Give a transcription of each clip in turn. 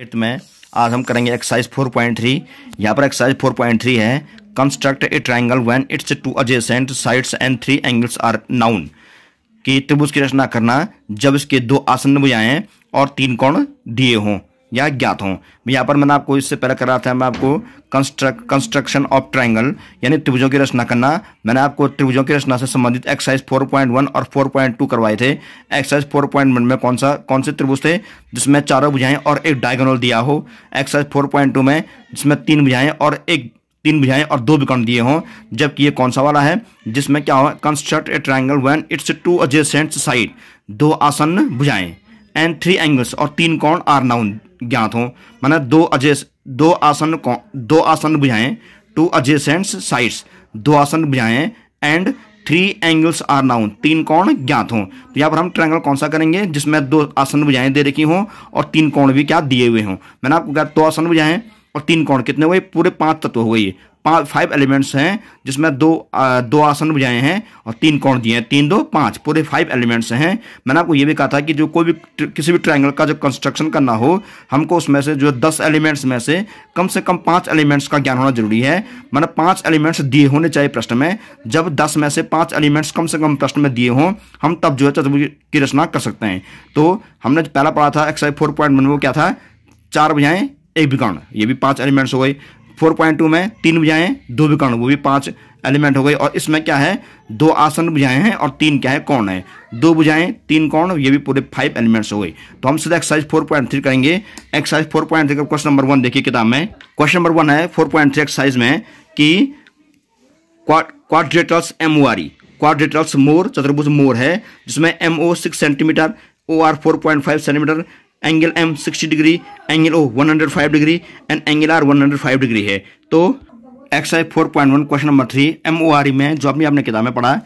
eight में आज हम करेंगे एक्सरसाइज 4.3 पॉइंट थ्री यहाँ पर एक्सरसाइज 4.3 है construct a triangle when its two adjacent sides and three angles are known कि त्रिभुज की रचना करना जब इसके दो आसन्न भुजाएं और तीन कोण दिए हों या ज्ञात हो यहाँ पर मैंने आपको इससे पहले करा था मैं आपको कंस्ट्रक्शन ऑफ ट्राइंगल यानी त्रिभुजों की रचना करना मैंने आपको त्रिभुजों की रचना से संबंधित एक्सरसाइज 4.1 और 4.2 करवाए थे एक्सरसाइज 4.1 में कौन सा कौन से त्रिभुज थे जिसमें चारों बुझाएं और एक डायगोनल दिया हो एक्सरसाइज फोर में जिसमें तीन बुझाएं और एक तीन बुझाएं और दो विकर्ण दिए हों जबकि ये कौन सा वाला है जिसमें क्या हो construct a triangle when its two adjacent side दो आसन बुझाएं एंड थ्री एंगल्स और तीन कौन आर नाउन ज्ञात हों माना दो अजय दो आसन दो आसन बुझाएं टू अजेसेंट्स साइड्स दो आसन बुझाएं and three angles are known तीन कोण ज्ञात हों तो यहाँ पर हम ट्रायंगल कौन सा करेंगे जिसमें दो आसन बुझाएं दे रखी हों और तीन कोण भी क्या दिए हुए हों मैंने आपको कहा दो आसन बुझाएं और तीन कोण कितने हुए पूरे पांच तत्व हो गए पाँच फाइव एलिमेंट्स हैं जिसमें दो आ, दो आसन बुझाए हैं और तीन कोण दिए हैं तीन दो पाँच पूरे फाइव एलिमेंट्स हैं मैंने आपको ये भी कहा था कि जो कोई भी किसी भी ट्रायंगल का जो कंस्ट्रक्शन करना हो हमको उसमें से जो दस एलिमेंट्स में से कम से कम पाँच एलिमेंट्स का ज्ञान होना जरूरी है मैंने पाँच एलिमेंट्स दिए होने चाहिए प्रश्न में जब दस में से पाँच एलिमेंट्स कम से कम प्रश्न में दिए हों हम तब जो है चतुर्भुज की रचना कर सकते हैं तो हमने पहला पढ़ा था एक्सरसाइज फोर पॉइंट वन वो क्या था चार बुझाएँ एक विकर्ण ये भी पांच एलिमेंट्स हो गए 4.2 में तीन भुजाएं दो विकर्ण वो भी पांच एलिमेंट हो गए और इसमें क्या है दो आसन भुजाएं हैं और तीन क्या है कौन है दो भुजाएं तीन कौन ये भी पूरे फाइव एलिमेंट्स हो गए तो हम सीधा एक्सरसाइज फोर पॉइंट थ्री करेंगे exercise four point three question number one देखिए किताब में क्वेश्चन नंबर वन है फोर पॉइंट थ्री एक्सरसाइज में कि क्वाड्रेटल्स एम ओ आर क्वाड्रेटल्स मोर चतुर्भुज मोर है जिसमें M O six centimetre O R four point five centimetre angle M 60 degree angle O 105 degree and angle R 105 degree है तो X I four point one question number three M O R E में जो अभी आपने किताब में पढ़ा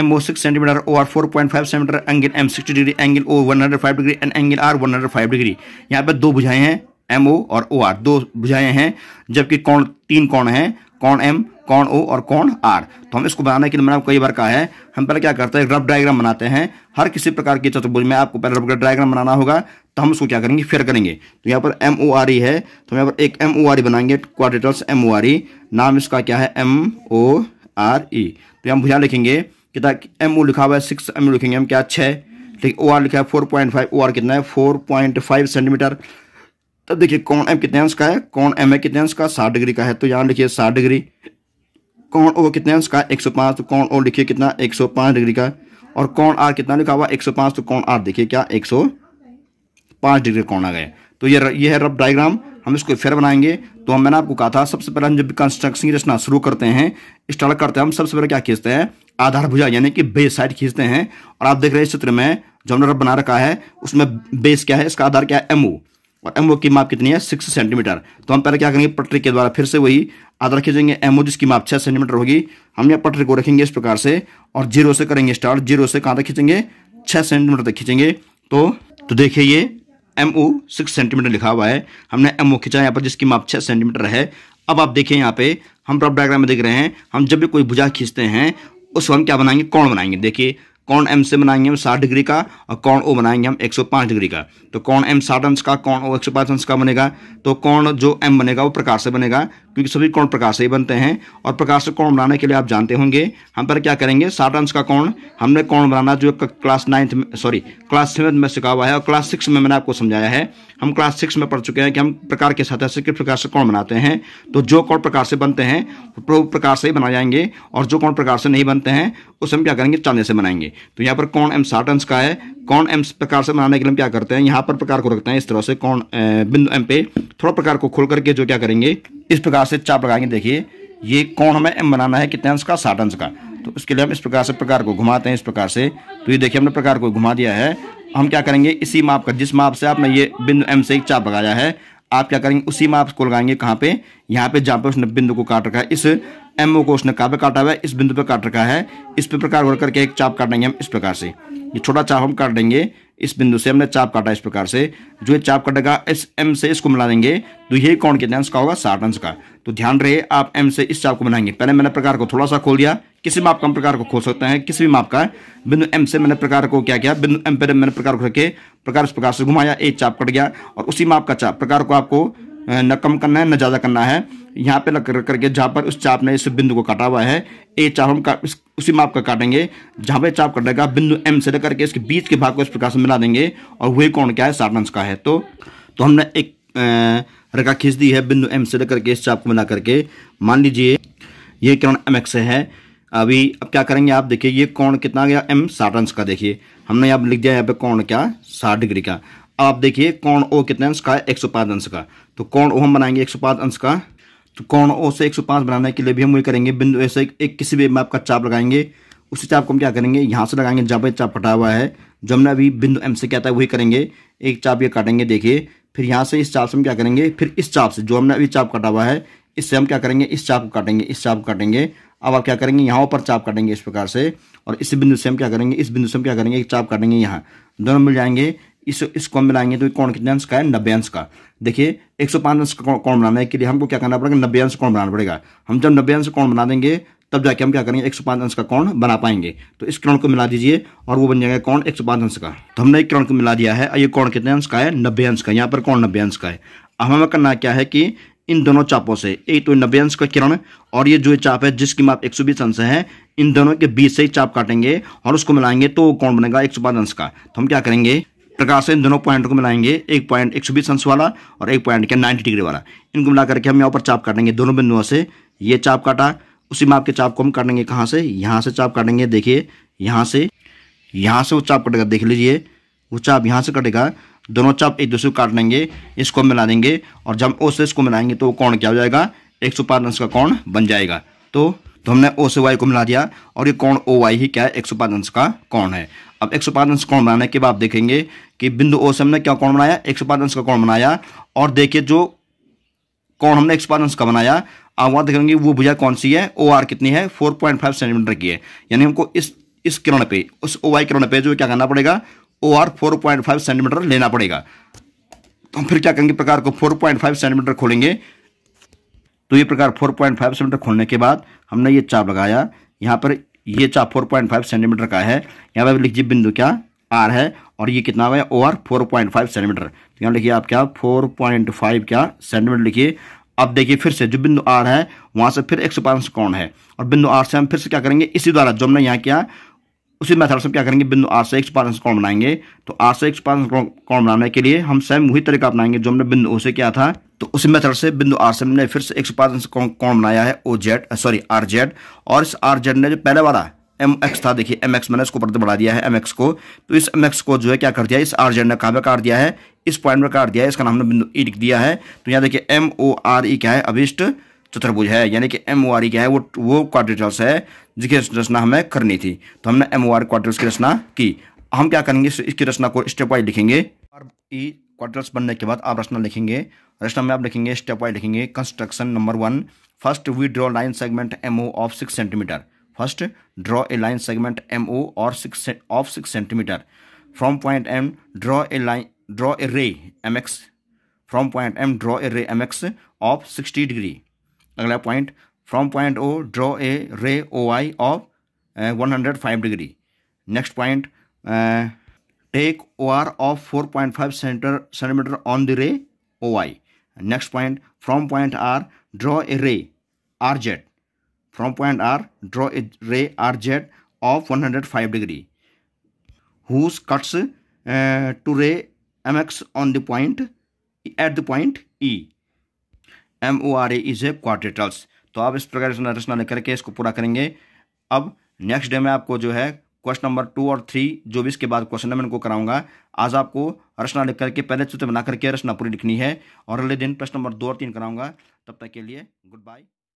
M O six centimetre O R four point five centimetre angle M sixty degree angle O one hundred five degree and angle are one hundred five degree यहाँ पर दो बुझाएं हैं एम ओ और ओ आर दो बुझाएं हैं जबकि कौन तीन कौन हैं कौन एम कौन ओ और कौन आर तो हम इसको बनाने के लिए मैंने कई बार कहा है हम पहले क्या करते हैं रफ डायग्राम बनाते हैं हर किसी प्रकार के चतुर्भुज में आपको पहले रफ डायग्राम बनाना होगा तो हम उसको क्या करेंगे फिर करेंगे तो यहाँ पर एम ओ आर ई है तो यहाँ पर एक एम ओ आर ई बनाएंगे क्वाड्रेटल्स एम ओ आर ई नाम इसका क्या है एम ओ आर ई तो हम भुजा लिखेंगे कितना एम ओ लिखा हुआ है सिक्स एम लिखेंगे हम क्या छः ठीक ओ आर लिखा है four point five O R कितना है फोर पॉइंट फाइव सेंटीमीटर तब देखिए कौन एम कितने अंश का है कौन एम ए कितने अंश का साठ डिग्री का है तो यहाँ लिखिए साठ डिग्री कौन ओ कितने अंश का एक सौ पाँच तो कौन ओ लिखिए कितना एक सौ पाँच डिग्री का और कौन आर कितना लिखा हुआ एक सौ पाँच तो कौन आर देखिए क्या एक सौ पाँच डिग्री कौन आ गए तो ये ये है रफ डायग्राम हम इसको फिर बनाएंगे तो हम मैंने आपको कहा था सबसे पहले हम जब कंस्ट्रक्शन की रचना शुरू करते हैं स्टार्ट करते हैं हम सबसे पहले क्या खींचते हैं आधार भुजा यानी कि बेस साइड खींचते हैं और आप देख रहे हैं इस चित्र में जो हमने रब बना रखा है उसमें बेस क्या है इसका आधार क्या है एमओ और एमओ की माप कितनी है सिक्स सेंटीमीटर तो हम पहले क्या करेंगे पटरी के द्वारा फिर से वही आधा खींचेंगे एमओ जिसकी माप छह सेंटीमीटर होगी हम यहाँ पटरी को रखेंगे इस प्रकार से और जीरो से करेंगे स्टार्ट जीरो से कहाँ तक खींचेंगे छह सेंटीमीटर तक खींचेंगे तो तो देखिए ये एम ओ सिक्स सेंटीमीटर लिखा हुआ है हमने एम ओ खींचा यहाँ पर जिसकी माप छह सेंटीमीटर है अब आप देखिए यहाँ पे हम प्रॉप डायग्राम में देख रहे हैं हम जब भी कोई भुजा खींचते हैं उसको हम क्या बनाएंगे कौन बनाएंगे देखिए कौन एम से बनाएंगे हम साठ डिग्री का और कौन ओ बनाएंगे हम 105 डिग्री का तो कौन एम साठ अंश का कौन ओ 105 अंश का बनेगा तो कौन जो एम बनेगा वो प्रकार से बनेगा क्योंकि सभी कोण प्रकाश से ही बनते हैं और प्रकाश का कोण बनाने के लिए आप जानते होंगे हम पर क्या करेंगे साठ अंश का कोण हमने कोण बनाना जो क्लास नाइन्थ में सॉरी क्लास सेवन्थ में सिखा हुआ है और क्लास सिक्स में मैंने आपको समझाया है हम क्लास सिक्स में पढ़ चुके हैं कि हम प्रकार के साथ से किस प्रकार से कोण बनाते हैं तो जो कोण प्रकार से बनते हैं वो प्रकार से ही बनाए जाएंगे और जो कोण प्रकार से नहीं बनते हैं उसे हम क्या करेंगे चांदे से बनाएंगे तो यहाँ पर कोण एम साठ अंश का है कौन एम प्रकार से बनाने के लिए हम क्या करते हैं यहाँ पर प्रकार को रखते हैं इस तरह से कौन बिंदु एम पे थोड़ा प्रकार को खोल करके जो क्या करेंगे इस प्रकार से चाप लगाएंगे देखिए ये कौन हमें एम बनाना है कितने अंश का साठ अंश का तो उसके लिए हम इस प्रकार से प्रकार को घुमाते हैं इस प्रकार से तो ये देखिए हमने प्रकार को घुमा दिया है हम क्या करेंगे इसी माप का जिस माप से आपने ये बिंदु एम से एक चाप लगाया है आप क्या करेंगे उसी माप को लगाएंगे कहाँ पे यहाँ पे जहाँ पे उसने बिंदु को काट रखा है इस एम को उसने कहाँ पे काटा हुआ है इस बिंदु पे काट रखा है इस पे प्रकार को करके एक चाप काटेंगे हम इस प्रकार से ये छोटा चाप हम काट देंगे इस बिंदु से हमने चाप काटा इस प्रकार से जो ये चाप काटेगा इस एम से इसको मिला देंगे तो ये कौन कितने अंश का होगा साठ अंश का तो ध्यान रहे आप एम से इस चाप को बनाएंगे पहले मैंने प्रकार को थोड़ा सा खोल दिया किसी माप का हम प्रकार को खोल सकते हैं किसी भी माप का बिंदु एम से मैंने प्रकार को क्या किया बिंदु एम पर मैंने प्रकार को रखे प्रकार इस प्रकार से घुमाया एक चाप कट गया और उसी माप का चाप प्रकार को आपको न कम करना है न ज़्यादा करना है यहाँ पे लग कर करके जहाँ पर उस चाप ने इस बिंदु को काटा हुआ है ए चाप हम का, उसी माप का काटेंगे जहाँ पे चाप कटेगा बिंदु एम से लेकर के इसके बीच के भाग को इस प्रकार से मिला देंगे और वही कौन क्या है साठ अंश का है तो, तो हमने एक रेखा खींच दी है बिंदु एम से लेकर के इस चाप को मिला करके मान लीजिए ये किरण एम एक्स है अभी अब क्या करेंगे आप देखिए ये कौन कितना गया एम साठ अंश का देखिए हमने यहाँ लिख दिया यहाँ पे कौन क्या साठ डिग्री का आप देखिए कौन ओ कितने अंश का है एक अंश का तो कौन ओ हम बनाएंगे एक अंश का तो कौन ओ से एक बनाने के लिए भी हम वही करेंगे बिंदु ए से एक किसी भी मैप का चाप लगाएंगे उसी चाप को हम क्या करेंगे यहाँ से लगाएंगे जहाँ पर चाप फटा हुआ है जो हमने अभी बिंदु एम से क्या था वही करेंगे एक चाप ये काटेंगे देखिए फिर यहाँ से इस चाप से हम क्या करेंगे फिर इस चाप से जो हमने अभी चाप काटा हुआ है इससे हम क्या करेंगे इस चाप को काटेंगे इस चाप को काटेंगे अब आप क्या करेंगे यहाँ पर चाप काटेंगे इस प्रकार से और इस बिंदु से हम क्या करेंगे इस बिंदु से हम क्या करेंगे एक चाप काटेंगे यहाँ दोनों मिल जाएंगे इस इसको मिलाएंगे तो कौन कितने अंश का है नब्बे अंश का देखिए एक सौ पाँच अंश का कौन बनाना है के लिए हमको क्या करना पड़ेगा नब्बे अंश कौन बनाना पड़ेगा हम जब नब्बे अंश कौन बना देंगे तब जाके हम क्या करेंगे एक सौ पाँच अंश का कौन बना पाएंगे तो इस किरण को मिला दीजिए और वो बन जाएगा कौन एक सौ पाँच अंश का तो हमने एक किरण को मिला दिया है ये कौन कितने अंश का है नब्बे अंश का यहाँ पर कौन नब्बे अंश का है अब हमें करना क्या है कि इन दोनों चापों से एक तो नब्बे अंश का किरण और ये जो चाप है जिसकी माप एक सौ बीस अंश है इन दोनों के बीच से ही चाप काटेंगे और उसको मिलाएंगे तो कौन बनेगा एक सौ पाँच अंश का तो हम क्या करेंगे प्रकार से इन दोनों पॉइंट को मिलाएंगे एक पॉइंट एक सौ बीस अंश वाला और एक पॉइंट क्या नाइन्टी डिग्री वाला इनको मिला करके हम यहाँ पर चाप काटेंगे दोनों बिंदुओं से ये चाप काटा उसी माप के चाप को हम काटेंगे कहाँ से यहाँ से चाप काटेंगे देखिए यहाँ से यहाँ से वो चाप कटेगा देख लीजिए वो चाप यहाँ से कटेगा दोनों चाप एक दूसरे को काट लेंगे इसको मिला देंगे और जब ओ से इसको मिलाएंगे तो कौन क्या हो जाएगा एक सौ पाँच अंश का कौन बन जाएगा तो तो हमने ओ से वाई को मिला दिया और ये कौन ओ वाई ही क्या है एक सौ पाँच अंश का कौन है अब एक सौ अंश कौन बनाने के बाद देखेंगे कि बिंदु ओ से हमने क्या कौन बनाया एक अंश का कौन बनाया और देखिए जो कौन हमने एक अंश का बनाया आप वहाँ देखेंगे वो भुजा कौन सी है ओ आर कितनी है फोर पॉइंट फाइव सेंटीमीटर की है यानी हमको इस इस किरण पे उस ओ वाई किरण पे जो क्या करना पड़ेगा O R four point five centimetre लेना पड़ेगा तो हम फिर क्या करेंगे प्रकार को फोर पॉइंट फाइव सेंटीमीटर खोलेंगे तो ये प्रकार फोर पॉइंट फाइव सेंटीमीटर खोलने के बाद हमने ये चाप लगाया यहाँ पर ये चा फोर पॉइंट फाइव सेंटीमीटर का है यहाँ पर लिखिए बिंदु क्या आर है और ये कितना है O R four point five centimetre तो यहाँ लिखिए आप क्या फोर पॉइंट फाइव क्या सेंटीमीटर लिखिए अब देखिए फिर से जो बिंदु आर है वहाँ से फिर एक सौ कौन है और बिंदु आर से हम फिर से क्या करेंगे इसी द्वारा जो हमने यहाँ किया उसी मेथड से हम क्या करेंगे बिंदु आर से एक्स पार कौन बनाएंगे तो आर से एक्स पार कौन बनाने के लिए हम सेम वही तरीका अपनाएंगे जो हमने बिंदु ओ से किया था तो उसी मेथड से बिंदु आर से हमने फिर से एक्स पार कौन बनाया है O Z sorry R Z और इस आर जेड ने जो पहले वाला एम एक्स था देखिए एम एक्स मैंने इसको ऊपर बढ़ा दिया है एम एक्स को तो इस एम एक्स को जो है क्या कर दिया इस आर जेड ने कहाँ पर काट दिया है इस पॉइंट पर काट दिया है इसका नाम हमने बिंदु ई e लिख दिया है तो यहाँ देखिए एम ओ आर ई क्या है अभिष्ट चतुर्भुज है यानी कि एम ओ आर क्या है वो वो क्वाड्रेटर्स है जिसकी रचना हमें करनी थी तो हमने एम ओ आर क्वाड्रेटर्स की रचना की हम क्या करेंगे इसकी रचना को स्टेप वाइज लिखेंगे ई क्वार्टर्स e बनने के बाद आप रचना लिखेंगे रचना में आप लिखेंगे स्टेप वाइज लिखेंगे construction number one first we draw line segment M O of six centimetre first draw a line segment M O और six of six centimetre from point M draw a line draw a ray M X from point M draw a ray M X of sixty degree अगला point from point O draw a ray O I of one hundred five degree next point take O R of four point five centre centimetre on the ray O I next point from point R draw a ray R Z from point R draw a ray R Z of one hundred five degree whose cuts to ray M X on the point at the point E M O R A is a quadrilaterals तो आप इस प्रकार से रचना लिख करके इसको पूरा करेंगे अब नेक्स्ट डे में आपको जो है क्वेश्चन नंबर टू और थ्री जो भी इसके बाद क्वेश्चन है मैं इनको कराऊंगा आज आपको रचना लिख करके पहले चित्र बना करके रचना पूरी लिखनी है और अगले दिन प्रश्न नंबर दो और तीन कराऊंगा तब तक के लिए गुड बाय